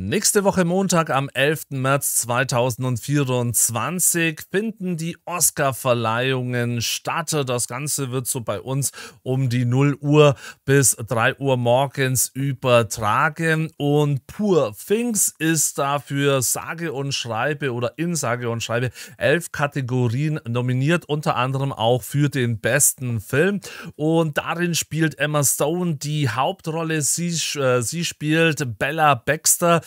Nächste Woche Montag am 11. März 2024 finden die Oscar-Verleihungen statt. Das Ganze wird so bei uns um die 0 Uhr bis 3 Uhr morgens übertragen und Pur Things ist dafür sage und schreibe oder in sage und schreibe elf Kategorien nominiert, unter anderem auch für den besten Film und darin spielt Emma Stone die Hauptrolle. Sie, äh, sie spielt Bella Baxter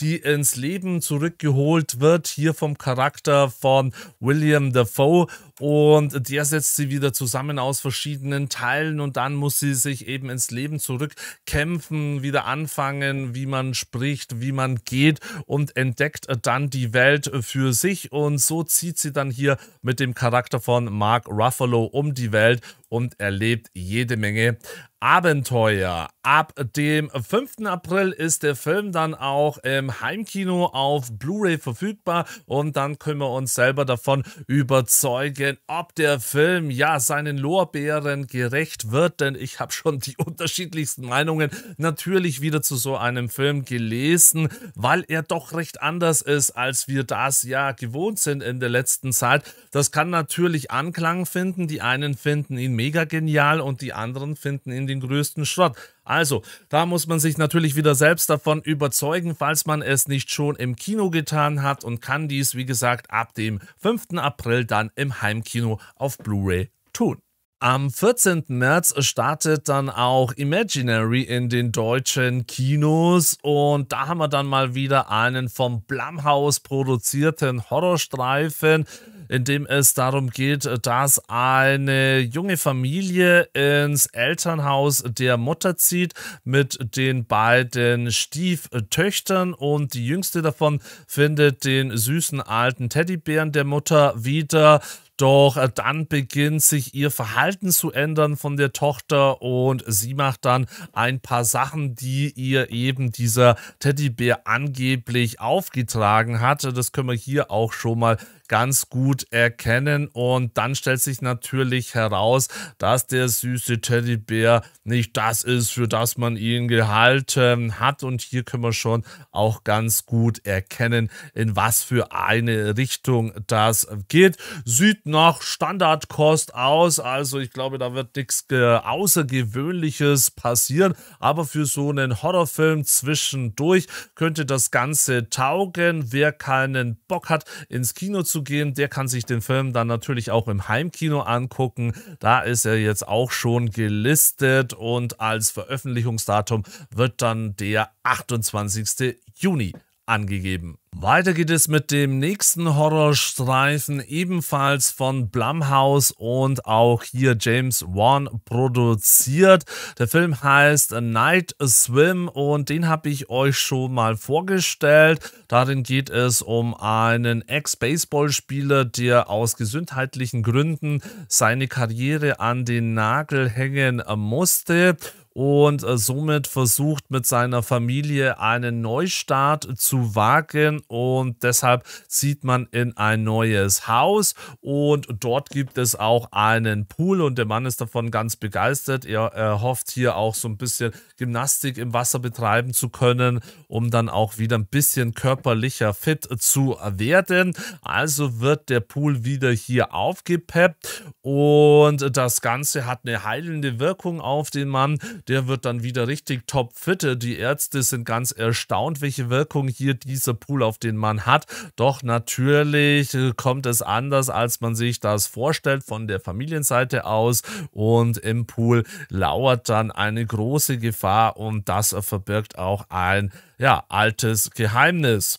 die ins Leben zurückgeholt wird, hier vom Charakter von William Dafoe. Und der setzt sie wieder zusammen aus verschiedenen Teilen und dann muss sie sich eben ins Leben zurückkämpfen, wieder anfangen, wie man spricht, wie man geht und entdeckt dann die Welt für sich. Und so zieht sie dann hier mit dem Charakter von Mark Ruffalo um die Welt und erlebt jede Menge Abenteuer. Ab dem 5. April ist der Film dann auch im Heimkino auf Blu-ray verfügbar und dann können wir uns selber davon überzeugen, ob der Film ja seinen Lorbeeren gerecht wird, denn ich habe schon die unterschiedlichsten Meinungen natürlich wieder zu so einem Film gelesen, weil er doch recht anders ist, als wir das ja gewohnt sind in der letzten Zeit. Das kann natürlich Anklang finden, die einen finden ihn mega genial und die anderen finden ihn den größten Schrott. Also, da muss man sich natürlich wieder selbst davon überzeugen, falls man es nicht schon im Kino getan hat und kann dies, wie gesagt, ab dem 5. April dann im Heimkino auf Blu-ray tun. Am 14. März startet dann auch Imaginary in den deutschen Kinos und da haben wir dann mal wieder einen vom Blumhaus produzierten Horrorstreifen in dem es darum geht, äh, dass eine junge Familie ins Elternhaus der Mutter zieht mit den beiden Stieftöchtern und die jüngste davon findet den süßen alten Teddybären der Mutter wieder. Doch äh, dann beginnt sich ihr Verhalten zu ändern von der Tochter und sie macht dann ein paar Sachen, die ihr eben dieser Teddybär angeblich aufgetragen hat. Das können wir hier auch schon mal ganz gut erkennen. Und dann stellt sich natürlich heraus, dass der süße Teddybär nicht das ist, für das man ihn gehalten hat. Und hier können wir schon auch ganz gut erkennen, in was für eine Richtung das geht. Sieht nach Standardkost aus. Also ich glaube, da wird nichts Außergewöhnliches passieren. Aber für so einen Horrorfilm zwischendurch könnte das Ganze taugen. Wer keinen Bock hat, ins Kino zu gehen, der kann sich den Film dann natürlich auch im Heimkino angucken. Da ist er jetzt auch schon gelistet und als Veröffentlichungsdatum wird dann der 28. Juni angegeben. Weiter geht es mit dem nächsten Horrorstreifen, ebenfalls von Blumhouse und auch hier James Wan produziert. Der Film heißt Night Swim und den habe ich euch schon mal vorgestellt. Darin geht es um einen Ex-Baseballspieler, der aus gesundheitlichen Gründen seine Karriere an den Nagel hängen musste und äh, somit versucht mit seiner Familie einen Neustart zu wagen und deshalb zieht man in ein neues Haus und dort gibt es auch einen Pool und der Mann ist davon ganz begeistert. Er, er hofft hier auch so ein bisschen Gymnastik im Wasser betreiben zu können, um dann auch wieder ein bisschen körperlicher fit zu werden. Also wird der Pool wieder hier aufgepeppt und das Ganze hat eine heilende Wirkung auf den Mann der wird dann wieder richtig top topfitte. Die Ärzte sind ganz erstaunt, welche Wirkung hier dieser Pool auf den Mann hat. Doch natürlich äh, kommt es anders, als man sich das vorstellt von der Familienseite aus. Und im Pool lauert dann eine große Gefahr und das verbirgt auch ein ja, altes Geheimnis.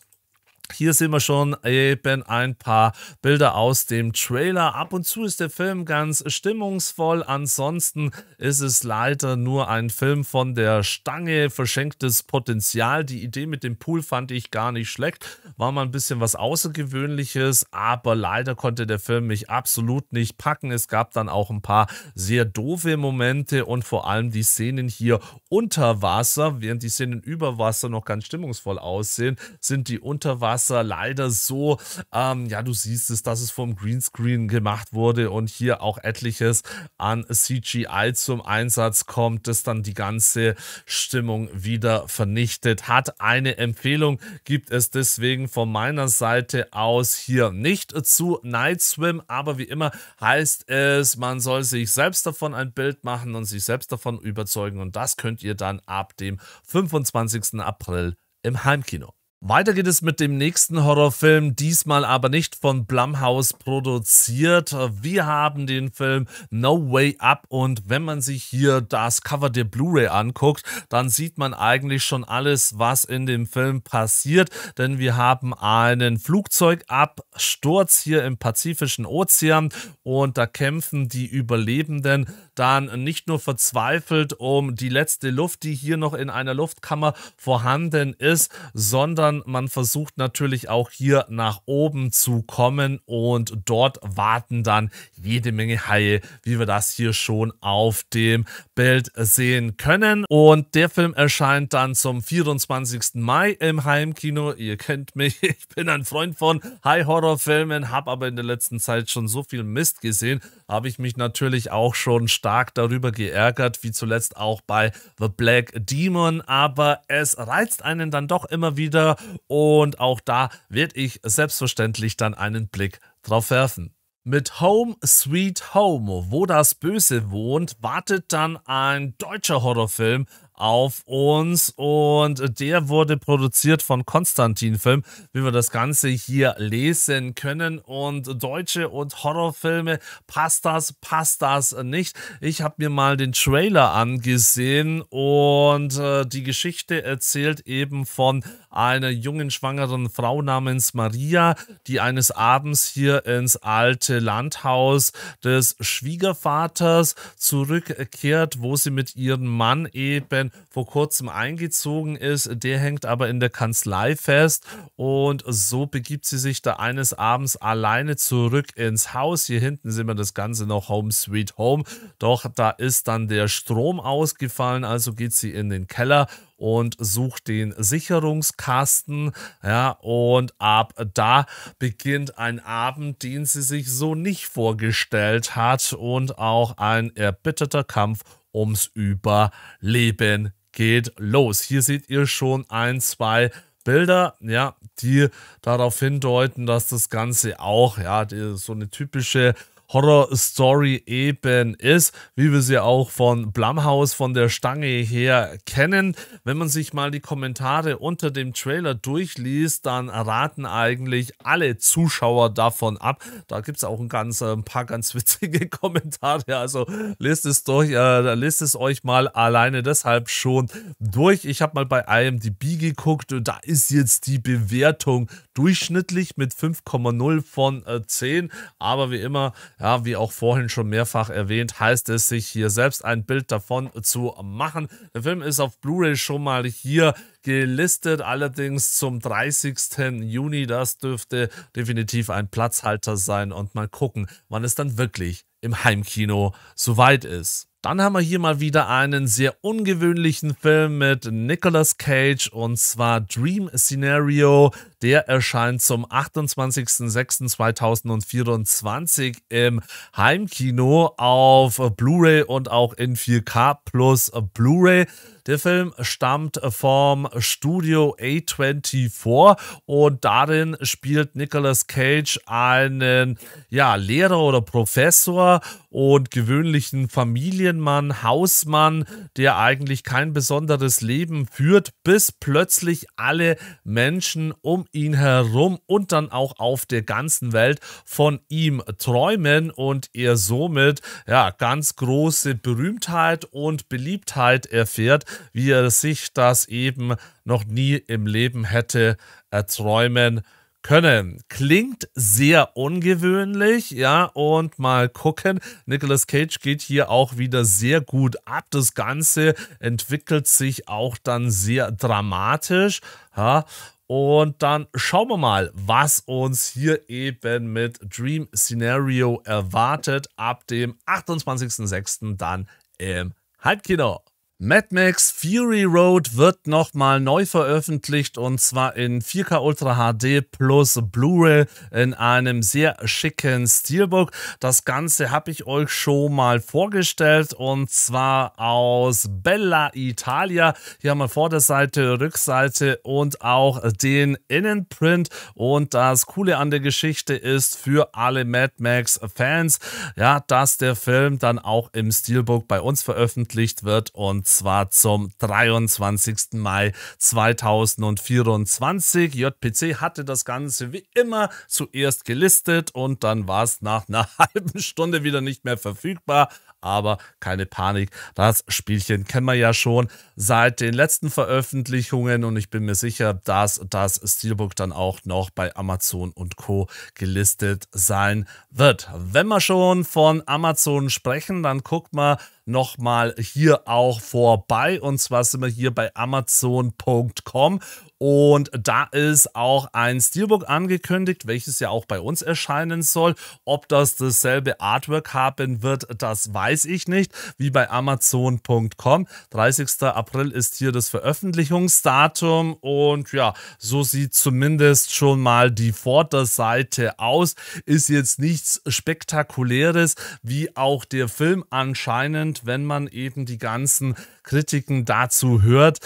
Hier sehen wir schon eben ein paar Bilder aus dem Trailer. Ab und zu ist der Film ganz stimmungsvoll, ansonsten ist es leider nur ein Film von der Stange, verschenktes Potenzial. Die Idee mit dem Pool fand ich gar nicht schlecht, war mal ein bisschen was Außergewöhnliches, aber leider konnte der Film mich absolut nicht packen. Es gab dann auch ein paar sehr doofe Momente und vor allem die Szenen hier unter Wasser, während die Szenen über Wasser noch ganz stimmungsvoll aussehen, sind die unter Wasser was leider so, ähm, ja, du siehst es, dass es vom Greenscreen gemacht wurde und hier auch etliches an CGI zum Einsatz kommt, das dann die ganze Stimmung wieder vernichtet hat. Eine Empfehlung gibt es deswegen von meiner Seite aus hier nicht zu Night Swim, aber wie immer heißt es, man soll sich selbst davon ein Bild machen und sich selbst davon überzeugen und das könnt ihr dann ab dem 25. April im Heimkino. Weiter geht es mit dem nächsten Horrorfilm, diesmal aber nicht von Blumhouse produziert. Wir haben den Film No Way Up und wenn man sich hier das Cover der Blu-ray anguckt, dann sieht man eigentlich schon alles, was in dem Film passiert, denn wir haben einen Flugzeugabsturz hier im Pazifischen Ozean und da kämpfen die Überlebenden dann nicht nur verzweifelt um die letzte Luft, die hier noch in einer Luftkammer vorhanden ist, sondern man versucht natürlich auch hier nach oben zu kommen und dort warten dann jede Menge Haie, wie wir das hier schon auf dem Bild sehen können. Und der Film erscheint dann zum 24. Mai im Heimkino. Ihr kennt mich, ich bin ein Freund von High-Horror-Filmen, habe aber in der letzten Zeit schon so viel Mist gesehen, habe ich mich natürlich auch schon stark stark darüber geärgert, wie zuletzt auch bei The Black Demon, aber es reizt einen dann doch immer wieder und auch da werde ich selbstverständlich dann einen Blick drauf werfen. Mit Home Sweet Home, wo das Böse wohnt, wartet dann ein deutscher Horrorfilm auf uns und der wurde produziert von Konstantin Film, wie wir das Ganze hier lesen können und deutsche und Horrorfilme, passt das, passt das nicht. Ich habe mir mal den Trailer angesehen und äh, die Geschichte erzählt eben von einer jungen schwangeren Frau namens Maria, die eines Abends hier ins alte Landhaus des Schwiegervaters zurückkehrt, wo sie mit ihrem Mann eben vor kurzem eingezogen ist. Der hängt aber in der Kanzlei fest und so begibt sie sich da eines Abends alleine zurück ins Haus. Hier hinten sehen wir das Ganze noch Home Sweet Home. Doch da ist dann der Strom ausgefallen, also geht sie in den Keller und sucht den Sicherungskasten. Ja, und ab da beginnt ein Abend, den sie sich so nicht vorgestellt hat und auch ein erbitterter Kampf ums Überleben geht los. Hier seht ihr schon ein, zwei Bilder, ja, die darauf hindeuten, dass das Ganze auch, ja, so eine typische Horror-Story eben ist, wie wir sie auch von Blumhouse von der Stange her kennen. Wenn man sich mal die Kommentare unter dem Trailer durchliest, dann raten eigentlich alle Zuschauer davon ab. Da gibt es auch ein, ganz, äh, ein paar ganz witzige Kommentare, also lest es durch, äh, lest es euch mal alleine deshalb schon durch. Ich habe mal bei IMDb geguckt und da ist jetzt die Bewertung durchschnittlich mit 5,0 von 10, äh, aber wie immer ja, wie auch vorhin schon mehrfach erwähnt, heißt es, sich hier selbst ein Bild davon zu machen. Der Film ist auf Blu-ray schon mal hier gelistet, allerdings zum 30. Juni. Das dürfte definitiv ein Platzhalter sein und mal gucken, wann es dann wirklich im Heimkino soweit ist. Dann haben wir hier mal wieder einen sehr ungewöhnlichen Film mit Nicolas Cage und zwar Dream Scenario. Der erscheint zum 28.06.2024 im Heimkino auf Blu-ray und auch in 4K plus Blu-ray. Der Film stammt vom Studio A24 und darin spielt Nicolas Cage einen ja, Lehrer oder Professor und gewöhnlichen Familien Familienmann, Hausmann, der eigentlich kein besonderes Leben führt, bis plötzlich alle Menschen um ihn herum und dann auch auf der ganzen Welt von ihm träumen und er somit ja ganz große Berühmtheit und Beliebtheit erfährt, wie er sich das eben noch nie im Leben hätte erträumen können. Klingt sehr ungewöhnlich, ja, und mal gucken. Nicolas Cage geht hier auch wieder sehr gut ab. Das Ganze entwickelt sich auch dann sehr dramatisch, ja. Und dann schauen wir mal, was uns hier eben mit Dream Scenario erwartet ab dem 28.06. dann im Halbkino. Mad Max Fury Road wird nochmal neu veröffentlicht und zwar in 4K Ultra HD plus Blu-ray in einem sehr schicken Steelbook. Das Ganze habe ich euch schon mal vorgestellt und zwar aus Bella Italia. Hier haben wir Vorderseite, Rückseite und auch den Innenprint und das Coole an der Geschichte ist für alle Mad Max Fans, ja, dass der Film dann auch im Steelbook bei uns veröffentlicht wird und zwar zum 23. Mai 2024. JPC hatte das Ganze wie immer zuerst gelistet und dann war es nach einer halben Stunde wieder nicht mehr verfügbar aber keine Panik. Das Spielchen kennen wir ja schon seit den letzten Veröffentlichungen und ich bin mir sicher, dass das Steelbook dann auch noch bei Amazon und Co. gelistet sein wird. Wenn wir schon von Amazon sprechen, dann guckt mal nochmal hier auch vorbei und zwar sind wir hier bei amazon.com und da ist auch ein Steelbook angekündigt, welches ja auch bei uns erscheinen soll. Ob das dasselbe Artwork haben wird, das weiß ich nicht. Wie bei Amazon.com. 30. April ist hier das Veröffentlichungsdatum. Und ja, so sieht zumindest schon mal die Vorderseite aus. Ist jetzt nichts Spektakuläres, wie auch der Film anscheinend, wenn man eben die ganzen Kritiken dazu hört.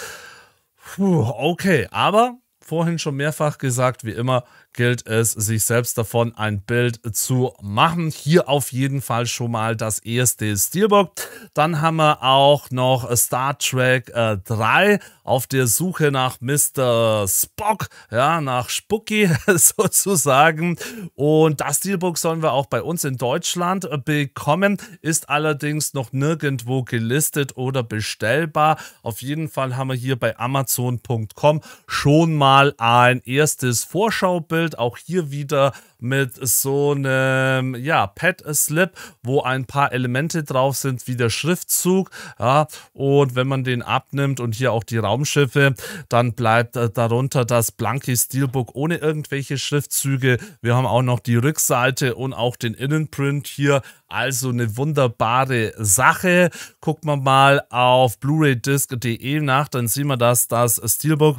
Puh, okay, aber vorhin schon mehrfach gesagt, wie immer gilt es, sich selbst davon ein Bild zu machen. Hier auf jeden Fall schon mal das erste Steelbook. Dann haben wir auch noch Star Trek äh, 3 auf der Suche nach Mr. Spock, ja, nach Spooky sozusagen. Und das Steelbook sollen wir auch bei uns in Deutschland äh, bekommen, ist allerdings noch nirgendwo gelistet oder bestellbar. Auf jeden Fall haben wir hier bei Amazon.com schon mal mal ein erstes Vorschaubild, auch hier wieder mit so einem ja, Pad-Slip, wo ein paar Elemente drauf sind, wie der Schriftzug. Ja, und wenn man den abnimmt und hier auch die Raumschiffe, dann bleibt äh, darunter das blanke Steelbook ohne irgendwelche Schriftzüge. Wir haben auch noch die Rückseite und auch den Innenprint hier. Also eine wunderbare Sache. Guckt man mal auf blu ray discde nach, dann sehen wir, dass das Steelbook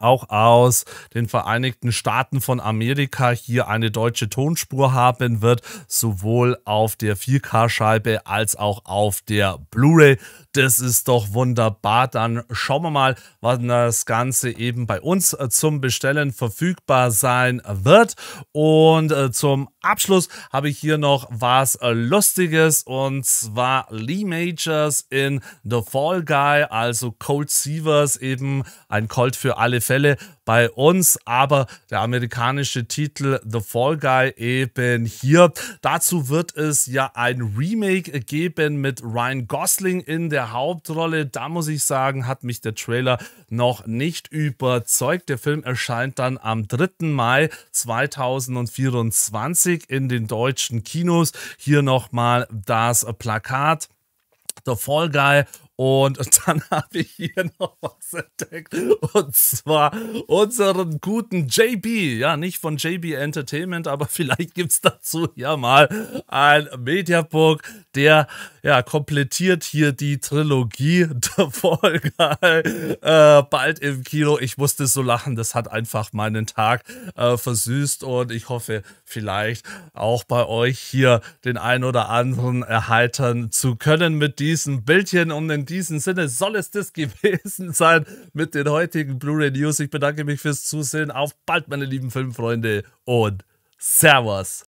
auch aus den Vereinigten Staaten von Amerika hier eine deutsche Tonspur haben wird, sowohl auf der 4K-Scheibe als auch auf der Blu-ray. Das ist doch wunderbar. Dann schauen wir mal, wann das Ganze eben bei uns äh, zum Bestellen verfügbar sein wird. Und äh, zum Abschluss habe ich hier noch was äh, Lustiges und zwar Lee Majors in The Fall Guy, also Cold Seavers, eben ein Colt für alle Fälle, bei uns, aber der amerikanische Titel The Fall Guy eben hier. Dazu wird es ja ein Remake geben mit Ryan Gosling in der Hauptrolle. Da muss ich sagen, hat mich der Trailer noch nicht überzeugt. Der Film erscheint dann am 3. Mai 2024 in den deutschen Kinos. Hier nochmal das Plakat. The Fall Guy und dann habe ich hier noch was entdeckt. Und zwar unseren guten JB. Ja, nicht von JB Entertainment, aber vielleicht gibt es dazu ja mal ein Mediabook, der ja, komplettiert hier die Trilogie der Folge äh, bald im Kino. Ich musste so lachen, das hat einfach meinen Tag äh, versüßt und ich hoffe, vielleicht auch bei euch hier den einen oder anderen erheitern zu können mit diesem Bildchen. Und in diesem Sinne soll es das gewesen sein mit den heutigen Blu-ray News. Ich bedanke mich fürs Zusehen. Auf bald, meine lieben Filmfreunde und Servus.